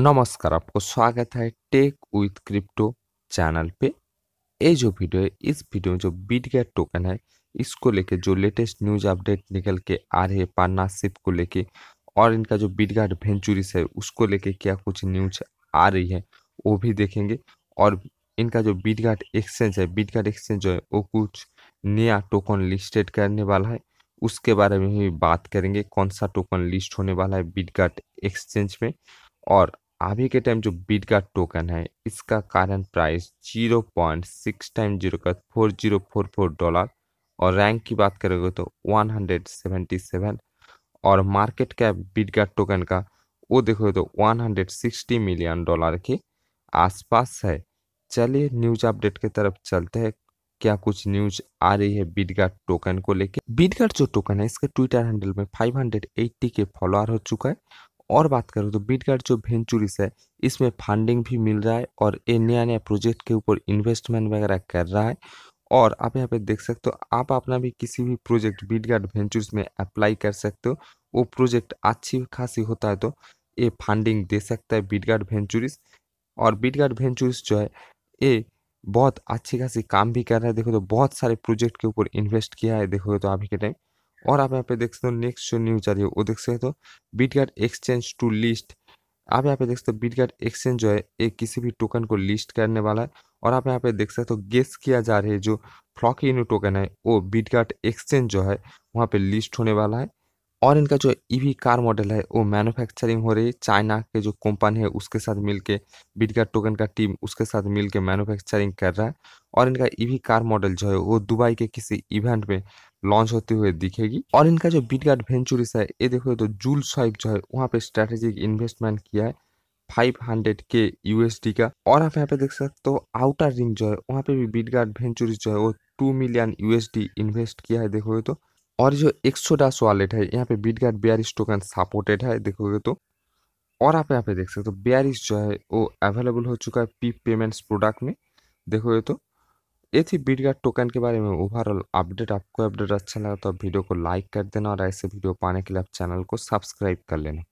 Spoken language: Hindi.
नमस्कार आपको स्वागत है टेक विथ क्रिप्टो चैनल पे ये जो वीडियो है इस वीडियो में जो बीटगेट टोकन है इसको लेके जो लेटेस्ट न्यूज अपडेट निकल के आ रहे पार्टनरशिप को लेके और इनका जो बीटगार्ड वेंचुरीस है उसको लेके क्या कुछ न्यूज आ रही है वो भी देखेंगे और इनका जो बीटगार्ड एक्सचेंज है बीटगार्ड एक्सचेंज जो है वो कुछ नया टोकन लिस्टेड करने वाला है उसके बारे में भी बात करेंगे कौन सा टोकन लिस्ट होने वाला है बीटगार्ड एक्सचेंज में और अभी के टाइम जो बिट का टोकन है इसका कारण price zero point six time zero का four zero four four dollar और रैंक की बात करोगे तो वन हंड्रेड सेवेंटी सेवन और मार्केट कैप बिट का टोकन का वो देखोगे तो one hundred sixty million dollar के आसपास है चलिए न्यूज अपडेट की तरफ चलते हैं क्या कुछ न्यूज आ रही है बिटगार्ड टोकन को लेके बिटगार्ड जो टोकन है इसके ट्विटर हैंडल में 580 के फॉलोअर हो चुका है और बात करूँ तो बीट गार्ड जो वेंचुरिस है इसमें फंडिंग भी मिल रहा है और ये नया नया प्रोजेक्ट के ऊपर इन्वेस्टमेंट वगैरह कर रहा है और आप यहाँ पे देख सकते हो आप अपना भी किसी भी प्रोजेक्ट बीट गार्ड में अप्लाई कर सकते हो वो प्रोजेक्ट अच्छी खासी होता है तो ये फंडिंग दे सकता है बीट गार्ड वेंचुरिस और बीट गार्ड वेंचुरिस जो है ये बहुत अच्छी खासी काम भी कर रहा है देखो तो बहुत सारे प्रोजेक्ट के ऊपर इन्वेस्ट किया है देखोगे तो अभी के टाइम और आप यहाँ पे देख सकते हो नेक्स्ट जो न्यूज आ रही है वो देख सकते हो बीटगार्ड एक्सचेंज टू लिस्ट आप यहाँ पे देख सकते हो बीटगार्ड एक्सचेंज जो है एक किसी भी टोकन को लिस्ट करने वाला है और आप यहाँ पे देख सकते हो गेस किया जा रहा है जो फ्लॉक इन टोकन है वो बीटगार्ड एक्सचेंज जो है वहाँ पे लिस्ट होने वाला है और इनका जो ईवी कार मॉडल है वो मैन्युफैक्चरिंग हो रही चाइना के जो कंपनी है उसके साथ मिलके बिटगा टोकन का टीम उसके साथ मिलके मैन्युफैक्चरिंग कर रहा है और इनका ईवी कार मॉडल जो है वो दुबई के किसी इवेंट में लॉन्च होते हुए दिखेगी और इनका जो बिटगार्ड वेंचुरिस है ये देखो तो जूल स्वाइप जो है वहाँ पे स्ट्रेटेजिक इन्वेस्टमेंट किया है फाइव हंड्रेड के यूएसडी का और आप यहाँ पे देख सकते हो आउटर रिंग जो है वहाँ पे भी बिटगार्ड वेंचुरिस जो है वो टू मिलियन यूएसडी इन्वेस्ट किया है देखोगे तो और जो एक्सोडास वॉलेट है यहाँ पे BitGuard bearish token supported है देखोगे तो और आप यहाँ पे देख सकते हो तो बेयरिश जो है वो अवेलेबल हो चुका है पी पेमेंट्स प्रोडक्ट में देखोगे तो ये थी बीट गार्ड टोकन के बारे में ओवरऑल अपडेट आपको अपडेट अच्छा लगा तो वीडियो को लाइक कर देना और ऐसे वीडियो पाने के लिए आप चैनल को सब्सक्राइब कर लेना